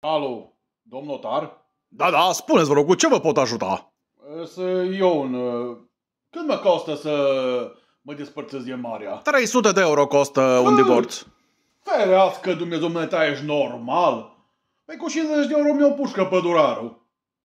Alo, domn notar? Da, da, spuneți, vă rog, cu ce vă pot ajuta? Să eu un... Cât mă costă să mă despărțesc de Maria? 300 de euro costă Fă... un ah, divorț. Ferească, Dumnezeu, mă, ești normal? Păi cu 50 de euro mi-o pușcă durarul.